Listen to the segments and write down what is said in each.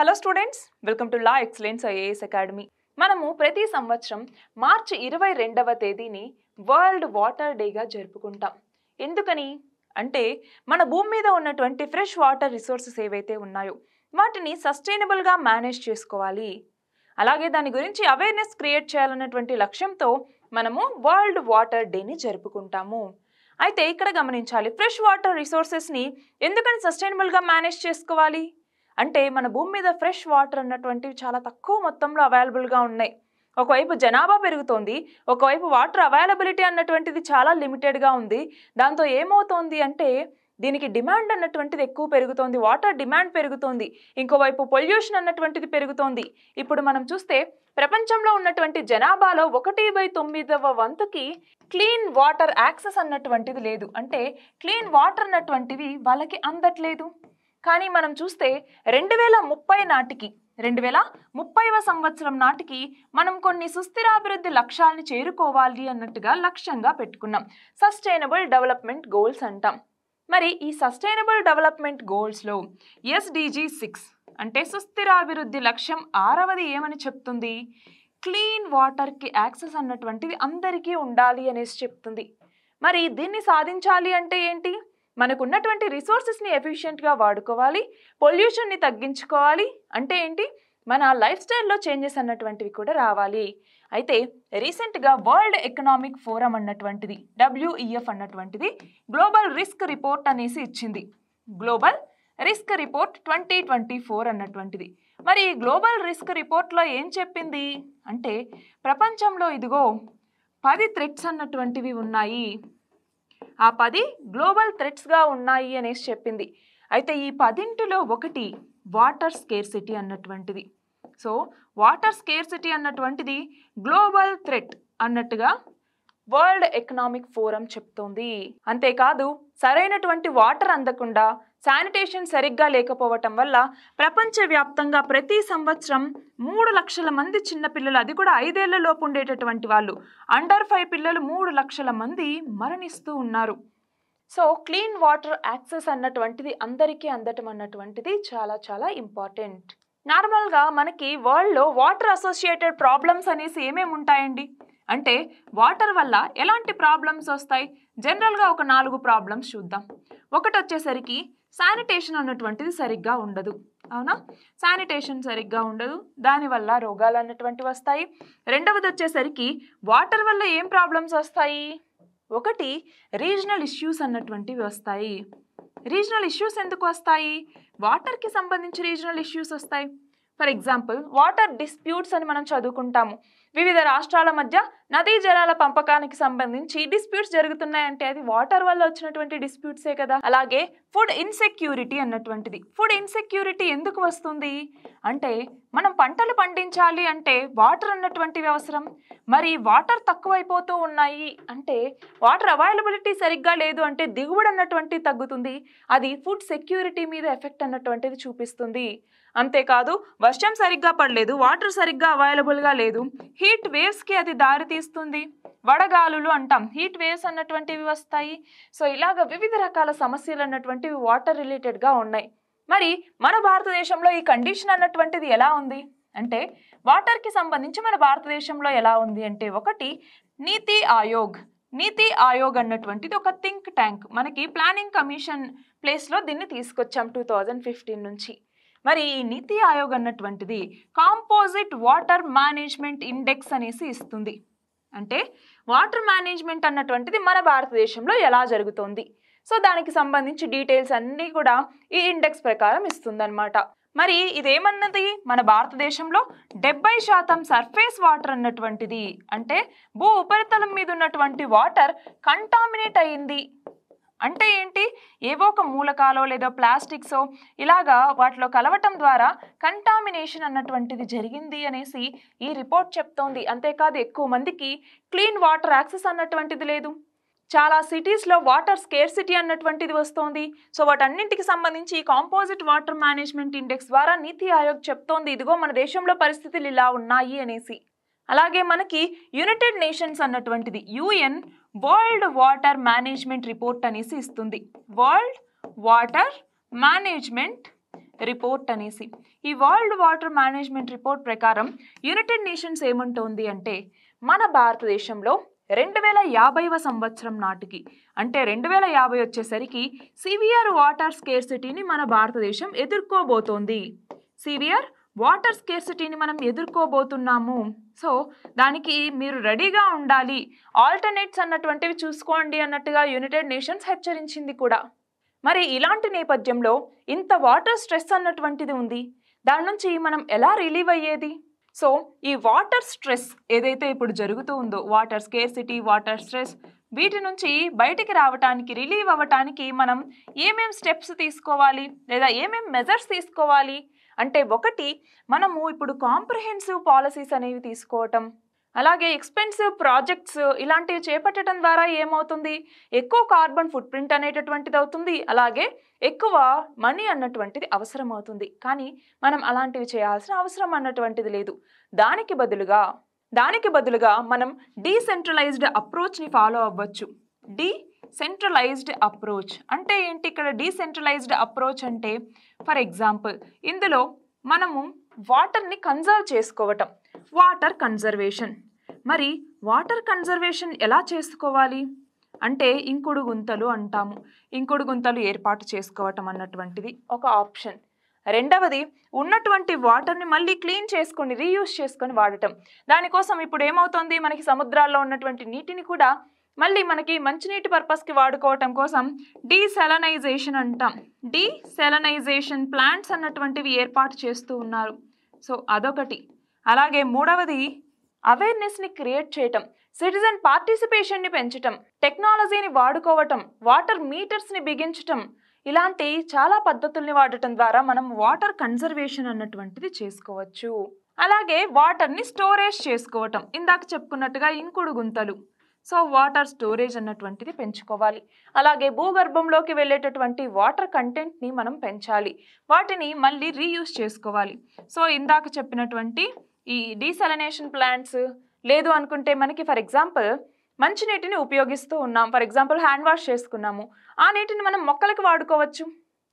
hello students welcome to La Excellence IAS academy మనము ప్రతి సంవత్సరం మార్చి ఇరవై రెండవ తేదీని వరల్డ్ వాటర్ డేగా జరుపుకుంటాం ఎందుకని అంటే మన భూమి మీద ఉన్నటువంటి ఫ్రెష్ వాటర్ రిసోర్సెస్ ఏవైతే ఉన్నాయో వాటిని సస్టైనబుల్గా మేనేజ్ చేసుకోవాలి అలాగే దాని గురించి అవేర్నెస్ క్రియేట్ చేయాలన్నటువంటి లక్ష్యంతో మనము వరల్డ్ వాటర్ డేని జరుపుకుంటాము అయితే ఇక్కడ గమనించాలి ఫ్రెష్ వాటర్ రిసోర్సెస్ని ఎందుకని సస్టైనబుల్గా మేనేజ్ చేసుకోవాలి అంటే మన భూమి మీద ఫ్రెష్ వాటర్ అన్నటువంటివి చాలా తక్కువ మొత్తంలో అవైలబుల్గా ఉన్నాయి ఒకవైపు జనాభా పెరుగుతోంది ఒకవైపు వాటర్ అవైలబిలిటీ అన్నటువంటిది చాలా లిమిటెడ్గా ఉంది దాంతో ఏమవుతోంది అంటే దీనికి డిమాండ్ అన్నటువంటిది ఎక్కువ పెరుగుతోంది వాటర్ డిమాండ్ పెరుగుతోంది ఇంకోవైపు పొల్యూషన్ అన్నటువంటిది పెరుగుతోంది ఇప్పుడు మనం చూస్తే ప్రపంచంలో ఉన్నటువంటి జనాభాలో ఒకటి బై తొమ్మిదవ వంతుకి క్లీన్ వాటర్ యాక్సెస్ అన్నటువంటిది లేదు అంటే క్లీన్ వాటర్ అన్నటువంటివి వాళ్ళకి అందట్లేదు కానీ మనం చూస్తే రెండు వేల ముప్పై నాటికి రెండు వేల ముప్పైవ సంవత్సరం నాటికి మనం కొన్ని సుస్థిరాభివృద్ధి లక్ష్యాలను చేరుకోవాలి అన్నట్టుగా లక్ష్యంగా పెట్టుకున్నాం సస్టైనబుల్ డెవలప్మెంట్ గోల్స్ అంటాం మరి ఈ సస్టైనబుల్ డెవలప్మెంట్ గోల్స్లో ఎస్డిజి సిక్స్ అంటే సుస్థిరాభివృద్ధి లక్ష్యం ఆరవది ఏమని చెప్తుంది క్లీన్ వాటర్కి యాక్సెస్ అన్నటువంటిది అందరికీ ఉండాలి అనేసి చెప్తుంది మరి దీన్ని సాధించాలి అంటే ఏంటి మనకున్నటువంటి రిసోర్సెస్ని ఎఫిషియెంట్గా వాడుకోవాలి పొల్యూషన్ని తగ్గించుకోవాలి అంటే ఏంటి మన లైఫ్ స్టైల్లో చేంజెస్ అన్నటువంటివి కూడా రావాలి అయితే రీసెంట్గా వరల్డ్ ఎకనామిక్ ఫోరం అన్నటువంటిది డబ్ల్యూఈఎఫ్ e అన్నటువంటిది గ్లోబల్ రిస్క్ రిపోర్ట్ అనేసి ఇచ్చింది global risk report twenty twenty four అన్నటువంటిది మరి ఈ గ్లోబల్ రిస్క్ రిపోర్ట్లో ఏం చెప్పింది అంటే ప్రపంచంలో ఇదిగో పది థ్రెట్స్ అన్నటువంటివి ఉన్నాయి ఆ పది గ్లోబల్ థ్రెట్స్గా ఉన్నాయి అనేసి చెప్పింది అయితే ఈ పదింటిలో ఒకటి వాటర్ స్కేర్సిటీ అన్నటువంటిది సో వాటర్ స్కేర్సిటీ అన్నటువంటిది గ్లోబల్ థ్రెట్ అన్నట్టుగా వరల్డ్ ఎకనామిక్ ఫోరం చెప్తోంది అంతేకాదు సరైనటువంటి వాటర్ అందకుండా శానిటేషన్ సరిగ్గా లేకపోవటం వల్ల ప్రపంచవ్యాప్తంగా ప్రతి సంవత్సరం మూడు లక్షల మంది చిన్నపిల్లలు అది కూడా ఐదేళ్లలోపు ఉండేటటువంటి వాళ్ళు అండర్ ఫైవ్ పిల్లలు మూడు లక్షల మంది మరణిస్తూ ఉన్నారు సో క్లీన్ వాటర్ యాక్సెస్ అన్నటువంటిది అందరికీ అందటం అన్నటువంటిది చాలా చాలా ఇంపార్టెంట్ నార్మల్గా మనకి వరల్డ్లో వాటర్ అసోసియేటెడ్ ప్రాబ్లమ్స్ అనేసి ఏమేమి ఉంటాయండి అంటే వాటర్ వల్ల ఎలాంటి ప్రాబ్లమ్స్ వస్తాయి జనరల్గా ఒక నాలుగు ప్రాబ్లమ్స్ చూద్దాం ఒకటి వచ్చేసరికి శానిటేషన్ అన్నటువంటిది సరిగ్గా ఉండదు అవునా శానిటేషన్ సరిగ్గా ఉండదు దానివల్ల రోగాలు అన్నటువంటివి వస్తాయి రెండవది వచ్చేసరికి వాటర్ వల్ల ఏం ప్రాబ్లమ్స్ వస్తాయి ఒకటి రీజనల్ ఇష్యూస్ అన్నటువంటివి వస్తాయి రీజనల్ ఇష్యూస్ ఎందుకు వస్తాయి వాటర్కి సంబంధించి రీజనల్ ఇష్యూస్ వస్తాయి ఫర్ ఎగ్జాంపుల్ వాటర్ డిస్ప్యూట్స్ అని మనం చదువుకుంటాము వివిధ రాష్ట్రాల మధ్య నదీ జలాల పంపకానికి సంబంధించి డిస్ప్యూట్స్ జరుగుతున్నాయంటే అది వాటర్ వల్ల వచ్చినటువంటి డిస్ప్యూట్సే కదా అలాగే ఫుడ్ ఇన్సెక్యూరిటీ అన్నటువంటిది ఫుడ్ ఇన్సెక్యూరిటీ ఎందుకు వస్తుంది అంటే మనం పంటలు పండించాలి అంటే వాటర్ అన్నటువంటివి అవసరం మరి వాటర్ తక్కువైపోతూ ఉన్నాయి అంటే వాటర్ అవైలబిలిటీ సరిగ్గా లేదు అంటే దిగుబడి అన్నటువంటి తగ్గుతుంది అది ఫుడ్ సెక్యూరిటీ మీద ఎఫెక్ట్ అన్నటువంటిది చూపిస్తుంది అంతేకాదు వర్షం సరిగ్గా పడలేదు వాటర్ సరిగ్గా అవైలబుల్గా లేదు హీట్ వేవ్స్కి అది దారితీస్తుంది వడగాలులు అంటాం హీట్ వేవ్స్ అన్నటువంటివి వస్తాయి సో ఇలాగ వివిధ రకాల సమస్యలు అన్నటువంటివి వాటర్ రిలేటెడ్గా ఉన్నాయి మరి మన భారతదేశంలో ఈ కండిషన్ అన్నటువంటిది ఎలా ఉంది అంటే వాటర్కి సంబంధించి మన భారతదేశంలో ఎలా ఉంది అంటే ఒకటి నీతి ఆయోగ్ నీతి ఆయోగ్ అన్నటువంటిది ఒక థింక్ ట్యాంక్ మనకి ప్లానింగ్ కమిషన్ ప్లేస్లో దీన్ని తీసుకొచ్చాం టూ థౌజండ్ ఫిఫ్టీన్ నుంచి మరి ఈ నీతి ఆయోగ్ అన్నటువంటిది కాంపోజిట్ వాటర్ మేనేజ్మెంట్ ఇండెక్స్ అనేసి ఇస్తుంది అంటే వాటర్ మేనేజ్మెంట్ అన్నటువంటిది మన భారతదేశంలో ఎలా జరుగుతుంది సో దానికి సంబంధించి డీటెయిల్స్ అన్నీ కూడా ఈ ఇండెక్స్ ప్రకారం ఇస్తుందన్నమాట మరి ఇదేమన్నది మన భారతదేశంలో డెబ్బై శాతం సర్ఫేస్ వాటర్ అన్నటువంటిది అంటే భూ ఉపరితలం మీద ఉన్నటువంటి వాటర్ కంటామినేట్ అయింది అంటే ఏంటి ఏవో ఒక మూలకాలో లేదా ప్లాస్టిక్సో ఇలాగా వాటిలో కలవటం ద్వారా కంటామినేషన్ అన్నటువంటిది జరిగింది అనేసి ఈ రిపోర్ట్ చెప్తోంది అంతేకాదు ఎక్కువ మందికి క్లీన్ వాటర్ యాక్సెస్ అన్నటువంటిది లేదు చాలా సిటీస్లో వాటర్ స్కేర్సిటీ అన్నటువంటిది వస్తోంది సో వాటన్నింటికి సంబంధించి ఈ కాంపోజిట్ వాటర్ మేనేజ్మెంట్ ఇండెక్స్ ద్వారా నీతి ఆయోగ్ చెప్తోంది ఇదిగో మన దేశంలో పరిస్థితులు ఇలా ఉన్నాయి అనేసి అలాగే మనకి యునైటెడ్ నేషన్స్ అన్నటువంటిది UN world water management report అనేసి ఇస్తుంది వరల్డ్ వాటర్ మేనేజ్మెంట్ రిపోర్ట్ అనేసి ఈ వరల్డ్ వాటర్ మేనేజ్మెంట్ రిపోర్ట్ ప్రకారం యునైటెడ్ నేషన్స్ ఏమంటుంది అంటే మన భారతదేశంలో రెండు వేల యాభైవ సంవత్సరం నాటికి అంటే రెండు వేల యాభై వచ్చేసరికి సివియర్ వాటర్ స్కేర్సిటీని మన భారతదేశం ఎదుర్కోబోతోంది సివియర్ వాటర్ స్కేర్సిటీని మనం ఎదుర్కోబోతున్నాము సో దానికి మీరు రెడీగా ఉండాలి ఆల్టర్నేట్స్ అన్నటువంటివి చూసుకోండి అన్నట్టుగా యునైటెడ్ నేషన్స్ హెచ్చరించింది కూడా మరి ఇలాంటి నేపథ్యంలో ఇంత వాటర్ స్ట్రెస్ అన్నటువంటిది ఉంది దాని నుంచి మనం ఎలా రిలీవ్ అయ్యేది సో ఈ వాటర్ స్ట్రెస్ ఏదైతే ఇప్పుడు జరుగుతూ ఉందో వాటర్ స్కేర్సిటీ వాటర్ స్ట్రెస్ వీటి నుంచి బయటికి రావటానికి రిలీవ్ అవ్వటానికి మనం ఏమేం స్టెప్స్ తీసుకోవాలి లేదా ఏమేం మెజర్స్ తీసుకోవాలి అంటే ఒకటి మనము ఇప్పుడు కాంప్రహెన్సివ్ పాలసీస్ అనేవి తీసుకోవటం అలాగే ఎక్స్పెన్సివ్ ప్రాజెక్ట్స్ ఇలాంటివి చేపట్టడం ద్వారా ఏమవుతుంది ఎక్కువ కార్బన్ ఫుట్ ప్రింట్ అనేటటువంటిది అవుతుంది అలాగే ఎక్కువ మనీ అన్నటువంటిది అవసరం అవుతుంది కానీ మనం అలాంటివి చేయాల్సిన అవసరం అన్నటువంటిది లేదు దానికి బదులుగా దానికి బదులుగా మనం డీసెంట్రలైజ్డ్ అప్రోచ్ని ఫాలో అవ్వచ్చు డీ సెంట్రలైజ్డ్ అప్రోచ్ అంటే ఏంటి ఇక్కడ డీసెంట్రలైజ్డ్ అప్రోచ్ అంటే ఫర్ ఎగ్జాంపుల్ ఇందులో మనము వాటర్ని కన్జర్వ్ చేసుకోవటం వాటర్ కన్జర్వేషన్ మరి వాటర్ కన్జర్వేషన్ ఎలా చేసుకోవాలి అంటే ఇంకుడు గుంతలు అంటాము ఇంకుడు గుంతలు ఏర్పాటు చేసుకోవటం అన్నటువంటిది ఒక ఆప్షన్ రెండవది ఉన్నటువంటి వాటర్ని మళ్ళీ క్లీన్ చేసుకొని రీయూస్ చేసుకొని వాడటం దానికోసం ఇప్పుడు ఏమవుతుంది మనకి సముద్రాల్లో ఉన్నటువంటి నీటిని కూడా మళ్ళీ మనకి మంచినీటి పర్పస్కి వాడుకోవటం కోసం డీసెలనైజేషన్ అంటాం డీసెలనైజేషన్ ప్లాంట్స్ అన్నటువంటివి ఏర్పాటు చేస్తూ ఉన్నారు సో అదొకటి అలాగే మూడవది అవేర్నెస్ని క్రియేట్ చేయటం సిటిజన్ పార్టిసిపేషన్ని పెంచటం టెక్నాలజీని వాడుకోవటం వాటర్ మీటర్స్ని బిగించటం ఇలాంటి చాలా పద్ధతుల్ని వాడటం ద్వారా మనం వాటర్ కన్జర్వేషన్ అన్నటువంటిది చేసుకోవచ్చు అలాగే వాటర్ని స్టోరేజ్ చేసుకోవటం ఇందాక చెప్పుకున్నట్టుగా ఇంకుడు గుంతలు సో వాటర్ స్టోరేజ్ అన్నటువంటిది పెంచుకోవాలి అలాగే భూగర్భంలోకి వెళ్ళేటటువంటి వాటర్ కంటెంట్ని మనం పెంచాలి వాటిని మళ్ళీ రీయూజ్ చేసుకోవాలి సో ఇందాక చెప్పినటువంటి ఈ డీసలనేషన్ ప్లాంట్స్ లేదు అనుకుంటే మనకి ఫర్ ఎగ్జాంపుల్ మంచినీటిని ఉపయోగిస్తూ ఉన్నాం ఫర్ ఎగ్జాంపుల్ హ్యాండ్ వాష్ చేసుకున్నాము ఆ నీటిని మనం మొక్కలకి వాడుకోవచ్చు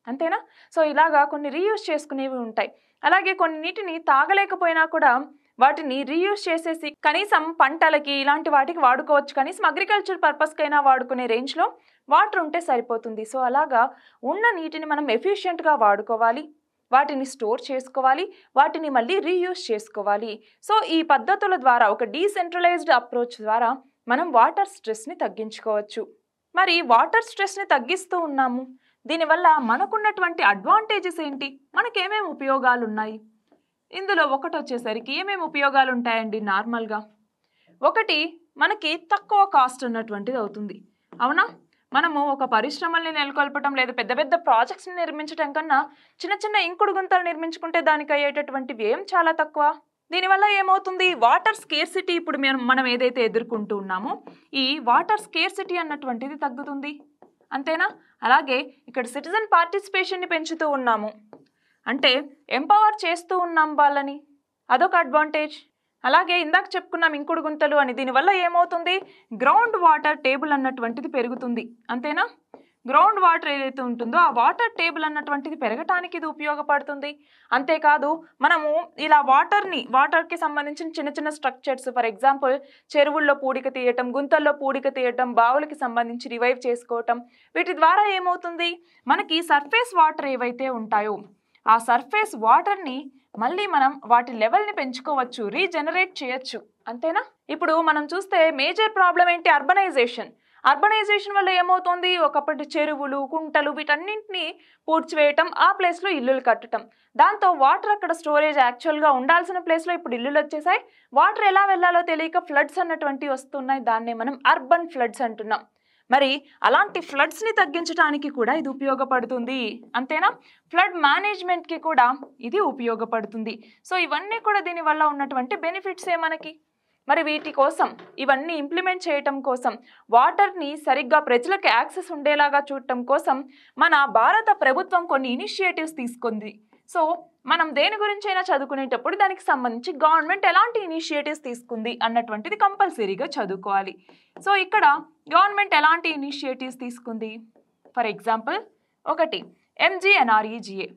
అంతేనా సో ఇలాగా కొన్ని రీయూజ్ చేసుకునేవి ఉంటాయి అలాగే కొన్ని నీటిని తాగలేకపోయినా కూడా వాటిని రీయూజ్ చేసేసి కనీసం పంటలకి ఇలాంటి వాటికి వాడుకోవచ్చు కనీసం అగ్రికల్చర్ పర్పస్కైనా వాడుకునే రేంజ్లో వాటర్ ఉంటే సరిపోతుంది సో అలాగా ఉన్న నీటిని మనం ఎఫిషియెంట్గా వాడుకోవాలి వాటిని స్టోర్ చేసుకోవాలి వాటిని మళ్ళీ రీయూజ్ చేసుకోవాలి సో ఈ పద్ధతుల ద్వారా ఒక డీసెంట్రలైజ్డ్ అప్రోచ్ ద్వారా మనం వాటర్ స్ట్రెస్ని తగ్గించుకోవచ్చు మరి వాటర్ స్ట్రెస్ని తగ్గిస్తూ ఉన్నాము దీనివల్ల మనకున్నటువంటి అడ్వాంటేజెస్ ఏంటి మనకేమేమి ఉపయోగాలు ఉన్నాయి ఇందులో ఒకటి వచ్చేసరికి ఏమేమి ఉపయోగాలు ఉంటాయండి నార్మల్గా ఒకటి మనకి తక్కువ కాస్ట్ ఉన్నటువంటిది అవుతుంది అవునా మనము ఒక పరిశ్రమల్ని నెలకొల్పటం లేదా పెద్ద పెద్ద ప్రాజెక్ట్స్ని నిర్మించడం కన్నా చిన్న చిన్న ఇంకుడు గుంతలు నిర్మించుకుంటే దానికి అయ్యేటటువంటి వ్యయం చాలా తక్కువ దీనివల్ల ఏమవుతుంది వాటర్ స్కేర్సిటీ ఇప్పుడు మేము మనం ఏదైతే ఎదుర్కొంటూ ఉన్నామో ఈ వాటర్ స్కేర్సిటీ అన్నటువంటిది తగ్గుతుంది అంతేనా అలాగే ఇక్కడ సిటిజన్ పార్టిసిపేషన్ని పెంచుతూ ఉన్నాము అంటే ఎంపవర్ చేస్తూ ఉన్నాం వాళ్ళని అదొక అడ్వాంటేజ్ అలాగే ఇందాక చెప్పుకున్నాం ఇంకుడు గుంతలు అని దీనివల్ల ఏమవుతుంది గ్రౌండ్ వాటర్ టేబుల్ అన్నటువంటిది పెరుగుతుంది అంతేనా గ్రౌండ్ వాటర్ ఏదైతే ఉంటుందో ఆ వాటర్ టేబుల్ అన్నటువంటిది పెరగటానికి ఇది ఉపయోగపడుతుంది అంతేకాదు మనము ఇలా వాటర్ని వాటర్కి సంబంధించిన చిన్న చిన్న స్ట్రక్చర్స్ ఫర్ ఎగ్జాంపుల్ చెరువుల్లో పూడిక తీయటం గుంతల్లో పూడిక తీయటం బావులకి సంబంధించి రివైవ్ చేసుకోవటం వీటి ద్వారా ఏమవుతుంది మనకి సర్ఫేస్ వాటర్ ఏవైతే ఉంటాయో ఆ సర్ఫేస్ వాటర్ని మళ్ళీ మనం వాటి లెవెల్ని పెంచుకోవచ్చు రీజనరేట్ చేయొచ్చు అంతేనా ఇప్పుడు మనం చూస్తే మేజర్ ప్రాబ్లం ఏంటి అర్బనైజేషన్ అర్బనైజేషన్ వల్ల ఏమవుతుంది ఒకప్పటి చెరువులు కుంటలు వీటన్నింటినీ పూడ్చివేయటం ఆ ప్లేస్లో ఇల్లులు కట్టడం దాంతో వాటర్ అక్కడ స్టోరేజ్ యాక్చువల్గా ఉండాల్సిన ప్లేస్లో ఇప్పుడు ఇల్లులు వచ్చేసాయి వాటర్ ఎలా వెళ్ళాలో తెలియక ఫ్లడ్స్ అన్నటువంటివి వస్తున్నాయి దాన్నే మనం అర్బన్ ఫ్లడ్స్ అంటున్నాం మరి అలాంటి ఫ్లడ్స్ని తగ్గించడానికి కూడా ఇది ఉపయోగపడుతుంది అంతేనా ఫ్లడ్ మేనేజ్మెంట్కి కూడా ఇది ఉపయోగపడుతుంది సో ఇవన్నీ కూడా దీనివల్ల ఉన్నటువంటి బెనిఫిట్స్ ఏ మనకి మరి వీటి కోసం ఇవన్నీ ఇంప్లిమెంట్ చేయటం కోసం వాటర్ని సరిగ్గా ప్రజలకు యాక్సెస్ ఉండేలాగా చూడటం కోసం మన భారత ప్రభుత్వం కొన్ని ఇనిషియేటివ్స్ తీసుకుంది సో మనం దేని గురించైనా చదువుకునేటప్పుడు దానికి సంబంధించి గవర్నమెంట్ ఎలాంటి ఇనిషియేటివ్స్ తీసుకుంది అన్నటువంటిది కంపల్సరీగా చదువుకోవాలి సో ఇక్కడ గవర్నమెంట్ ఎలాంటి ఇనిషియేటివ్స్ తీసుకుంది ఫర్ ఎగ్జాంపుల్ ఒకటి ఎంజీఎన్ఆర్ఈజీఏ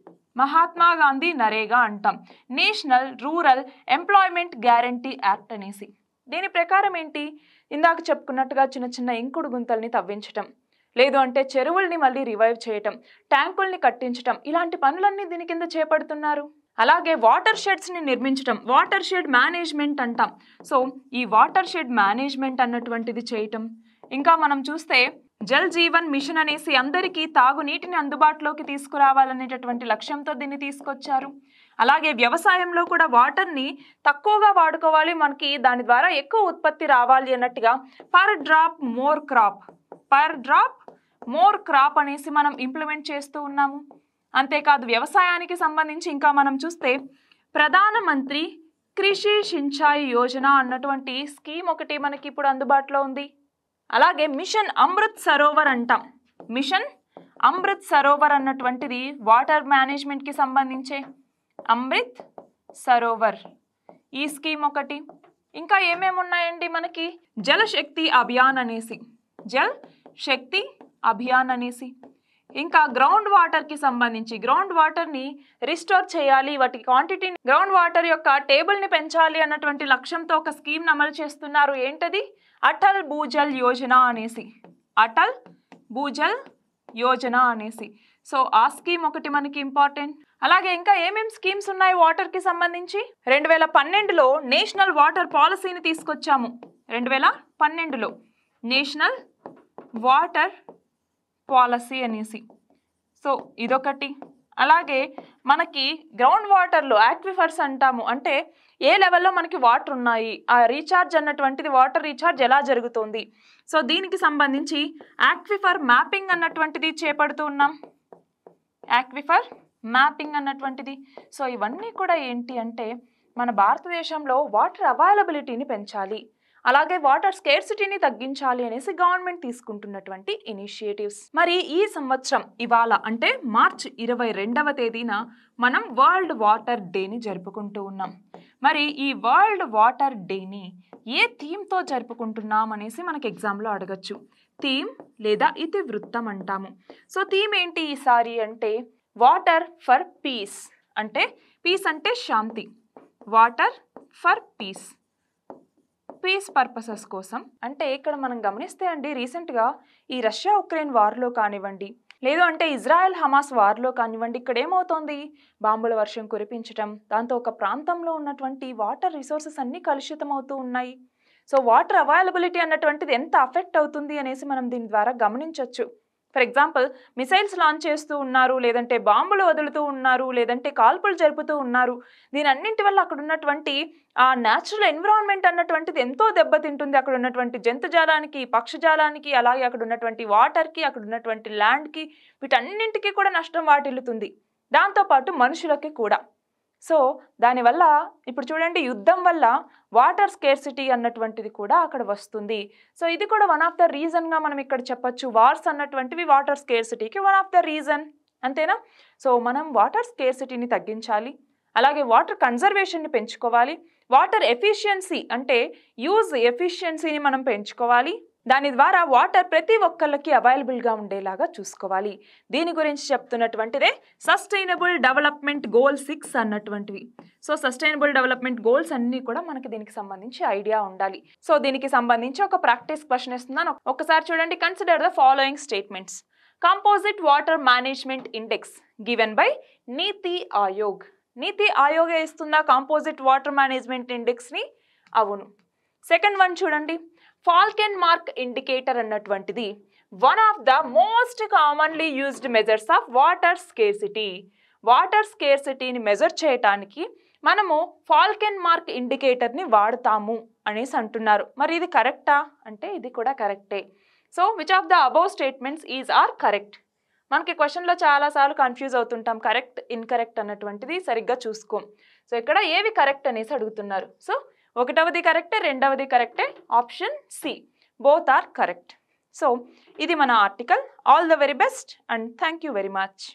మహాత్మా గాంధీ నరేగా అంటాం national rural employment guarantee act అనేసి దీని ప్రకారం ఏంటి ఇందాక చెప్పుకున్నట్టుగా చిన్న చిన్న ఇంకుడు గుంతల్ని తవ్వించటం లేదు అంటే చెరువుల్ని మళ్ళీ రివైవ్ చేయటం ట్యాంకుల్ని కట్టించటం ఇలాంటి పనులన్నీ దీని కింద చేపడుతున్నారు అలాగే వాటర్ షెడ్స్ని నిర్మించడం వాటర్ షెడ్ మేనేజ్మెంట్ అంటాం సో ఈ వాటర్ షెడ్ మేనేజ్మెంట్ అన్నటువంటిది చేయటం ఇంకా మనం చూస్తే జల్ జీవన్ మిషన్ అనేసి అందరికీ తాగునీటిని అందుబాటులోకి తీసుకురావాలనేటటువంటి లక్ష్యంతో దీన్ని తీసుకొచ్చారు అలాగే వ్యవసాయంలో కూడా వాటర్ని తక్కువగా వాడుకోవాలి మనకి దాని ద్వారా ఎక్కువ ఉత్పత్తి రావాలి అన్నట్టుగా per drop more crop per drop more crop అనేసి మనం ఇంప్లిమెంట్ చేస్తూ ఉన్నాము అంతేకాదు వ్యవసాయానికి సంబంధించి ఇంకా మనం చూస్తే ప్రధానమంత్రి కృషి సించాయి యోజన అన్నటువంటి స్కీమ్ ఒకటి మనకి ఇప్పుడు అందుబాటులో ఉంది అలాగే మిషన్ అమృత్ సరోవర్ అంటాం మిషన్ అమృత్ సరోవర్ అన్నటువంటిది వాటర్ మేనేజ్మెంట్కి సంబంధించే అమృత్ సరోవర్ ఈ స్కీమ్ ఒకటి ఇంకా ఏమేమి ఉన్నాయండి మనకి జలశక్తి అభియాన్ అనేసి జల్ శక్తి అభియాన్ అనేసి ఇంకా గ్రౌండ్ వాటర్కి సంబంధించి గ్రౌండ్ వాటర్ని రిస్టోర్ చేయాలి వాటి క్వాంటిటీని గ్రౌండ్ వాటర్ యొక్క టేబుల్ని పెంచాలి అన్నటువంటి లక్ష్యంతో ఒక స్కీమ్ని అమలు చేస్తున్నారు ఏంటది అటల్ భూజల్ యోజన అనేసి అటల్ భూజల్ యోజన అనేసి సో ఆ స్కీమ్ ఒకటి మనకి ఇంపార్టెంట్ అలాగే ఇంకా ఏమేమి స్కీమ్స్ ఉన్నాయి వాటర్కి సంబంధించి రెండు వేల పన్నెండులో నేషనల్ వాటర్ పాలసీని తీసుకొచ్చాము రెండు వేల పన్నెండులో నేషనల్ వాటర్ పాలసీ అనేసి సో ఇదొకటి అలాగే మనకి గ్రౌండ్ వాటర్లో యాక్విఫర్స్ అంటాము అంటే ఏ లెవెల్లో మనకి వాటర్ ఉన్నాయి ఆ రీఛార్జ్ అన్నటువంటిది వాటర్ రీఛార్జ్ ఎలా జరుగుతుంది సో దీనికి సంబంధించి యాక్విఫర్ మ్యాపింగ్ అన్నటువంటిది చేపడుతూ ఉన్నాం యాక్విఫర్ మ్యాపింగ్ అన్నటువంటిది సో ఇవన్నీ కూడా ఏంటి అంటే మన భారతదేశంలో వాటర్ అవైలబిలిటీని పెంచాలి అలాగే వాటర్ స్కేర్సిటీని తగ్గించాలి అనేసి గవర్నమెంట్ తీసుకుంటున్నటువంటి ఇనిషియేటివ్స్ మరి ఈ సంవత్సరం ఇవాళ అంటే మార్చ్ ఇరవై రెండవ తేదీన మనం వరల్డ్ వాటర్ డేని జరుపుకుంటూ ఉన్నాం మరి ఈ వరల్డ్ వాటర్ డేని ఏ థీమ్తో జరుపుకుంటున్నాం అనేసి మనకి ఎగ్జామ్లో అడగచ్చు థీమ్ లేదా ఇతివృత్తం అంటాము సో థీమ్ ఏంటి ఈసారి అంటే వాటర్ ఫర్ పీస్ అంటే పీస్ అంటే శాంతి water for peace peace purposes కోసం అంటే ఇక్కడ మనం గమనిస్తే అండి రీసెంట్గా ఈ రష్యా ఉక్రెయిన్ వార్లో కానివ్వండి లేదు అంటే ఇజ్రాయెల్ హమాస్ వార్లో కానివ్వండి ఇక్కడ ఏమవుతోంది బాంబుల వర్షం కురిపించటం దాంతో ఒక ప్రాంతంలో ఉన్నటువంటి వాటర్ రిసోర్సెస్ అన్నీ కలుషితం అవుతూ ఉన్నాయి సో వాటర్ అవైలబిలిటీ అన్నటువంటిది ఎంత అఫెక్ట్ అవుతుంది అనేసి మనం దీని ద్వారా గమనించవచ్చు ఫర్ ఎగ్జాంపుల్ మిసైల్స్ లాంచ్ చేస్తూ ఉన్నారు లేదంటే బాంబులు వదులుతూ ఉన్నారు లేదంటే కాల్పులు జరుపుతూ ఉన్నారు దీని అన్నింటి వల్ల అక్కడ ఉన్నటువంటి ఆ న్యాచురల్ ఎన్విరాన్మెంట్ అన్నటువంటిది ఎంతో దెబ్బతింటుంది అక్కడ ఉన్నటువంటి జంతుజాలానికి పక్షిజాలానికి అలాగే అక్కడ ఉన్నటువంటి వాటర్కి అక్కడ ఉన్నటువంటి ల్యాండ్కి వీటన్నింటికి కూడా నష్టం వాటిల్లుతుంది దాంతోపాటు మనుషులకి కూడా సో దానివల్ల ఇప్పుడు చూడండి యుద్ధం వల్ల వాటర్ స్కేర్సిటీ అన్నటువంటిది కూడా అక్కడ వస్తుంది సో ఇది కూడా వన్ ఆఫ్ ద రీజన్గా మనం ఇక్కడ చెప్పచ్చు వార్స్ అన్నటువంటివి వాటర్ స్కేర్సిటీకి వన్ ఆఫ్ ద రీజన్ అంతేనా సో మనం వాటర్ స్కేర్సిటీని తగ్గించాలి అలాగే వాటర్ కన్జర్వేషన్ని పెంచుకోవాలి వాటర్ ఎఫిషియన్సీ అంటే యూజ్ ఎఫిషియన్సీని మనం పెంచుకోవాలి దాని ద్వారా వాటర్ ప్రతి ఒక్కళ్ళకి అవైలబుల్గా ఉండేలాగా చూసుకోవాలి దీని గురించి చెప్తున్నటువంటిదే సస్టైనబుల్ డెవలప్మెంట్ గోల్ సిక్స్ అన్నటువంటివి సో సస్టైనబుల్ డెవలప్మెంట్ గోల్స్ అన్నీ కూడా మనకి దీనికి సంబంధించి ఐడియా ఉండాలి సో దీనికి సంబంధించి ఒక ప్రాక్టీస్ క్వశ్చన్ ఇస్తున్నాను ఒకసారి చూడండి consider the following statements composite water management index given by NITI Aayog నీతి ఆయోగ ఇస్తున్న కాంపోజిట్ వాటర్ మేనేజ్మెంట్ ఇండెక్స్ని అవును సెకండ్ వన్ చూడండి ఫాల్కెన్ మార్క్ ఇండికేటర్ అన్నటువంటిది one of the most commonly used measures of water scarcity water స్కేర్సిటీని మెజర్ చేయటానికి మనము ఫాల్కెన్ మార్క్ ఇండికేటర్ని వాడతాము అనేసి అంటున్నారు మరి ఇది కరెక్టా అంటే ఇది కూడా కరెక్టే so which of the above statements is are correct మనకి క్వశ్చన్లో చాలాసార్లు కన్ఫ్యూజ్ అవుతుంటాం కరెక్ట్ ఇన్కరెక్ట్ అన్నటువంటిది సరిగ్గా చూసుకోం సో ఇక్కడ ఏవి కరెక్ట్ అనేసి అడుగుతున్నారు సో ఒకటవది కరెక్టే రెండవది కరెక్టే option C both are correct so ఇది మన article all the very best and thank you very much